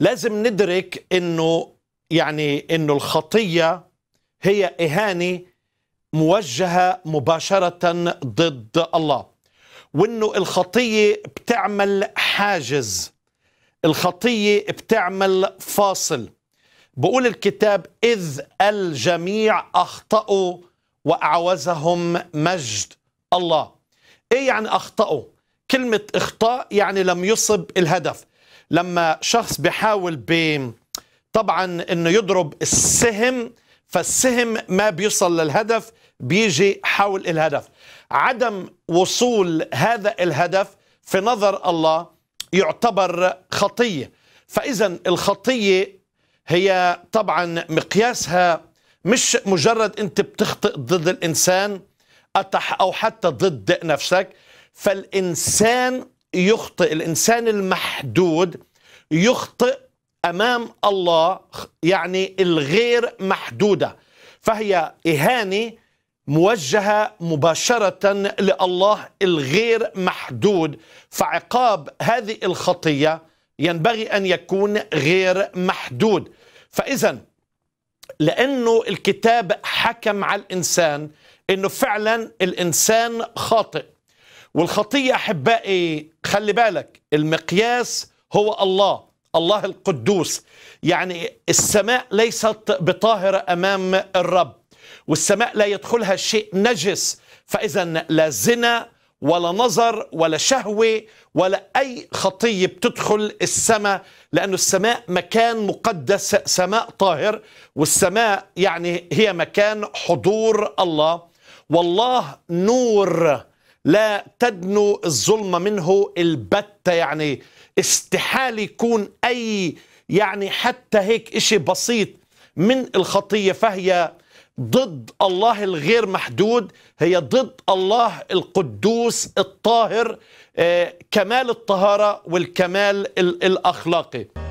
لازم ندرك انه يعني انه الخطيه هي اهانه موجهه مباشره ضد الله وانه الخطيه بتعمل حاجز الخطيه بتعمل فاصل بقول الكتاب اذ الجميع اخطاوا واعوزهم مجد الله ايه يعني اخطاوا كلمه اخطاء يعني لم يصب الهدف لما شخص بيحاول ب طبعا انه يضرب السهم فالسهم ما بيوصل للهدف بيجي حول الهدف عدم وصول هذا الهدف في نظر الله يعتبر خطيه فاذا الخطيه هي طبعا مقياسها مش مجرد انت بتخطئ ضد الانسان او حتى ضد نفسك فالانسان يخطئ الإنسان المحدود يخطئ أمام الله يعني الغير محدودة فهي إهانة موجهة مباشرة لله الغير محدود فعقاب هذه الخطية ينبغي أن يكون غير محدود فإذا لأنه الكتاب حكم على الإنسان أنه فعلا الإنسان خاطئ والخطية أحبائي خلي بالك المقياس هو الله الله القدوس يعني السماء ليست بطاهرة أمام الرب والسماء لا يدخلها شيء نجس فإذا لا زنا ولا نظر ولا شهوة ولا أي خطية بتدخل السماء لأن السماء مكان مقدس سماء طاهر والسماء يعني هي مكان حضور الله والله نور لا تدنو الظلم منه البتة يعني استحال يكون أي يعني حتى هيك إشي بسيط من الخطية فهي ضد الله الغير محدود هي ضد الله القدوس الطاهر آه، كمال الطهارة والكمال الأخلاقي